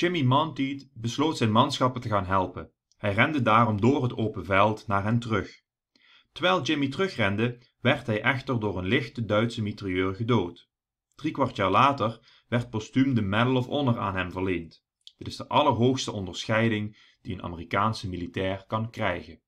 jimmy monteith besloot zijn manschappen te gaan helpen hij rende daarom door het open veld naar hen terug terwijl jimmy terugrende werd hij echter door een lichte Duitse mitrailleur gedood Drie kwart jaar later werd postuum de medal of honor aan hem verleend dit is de allerhoogste onderscheiding die een Amerikaanse militair kan krijgen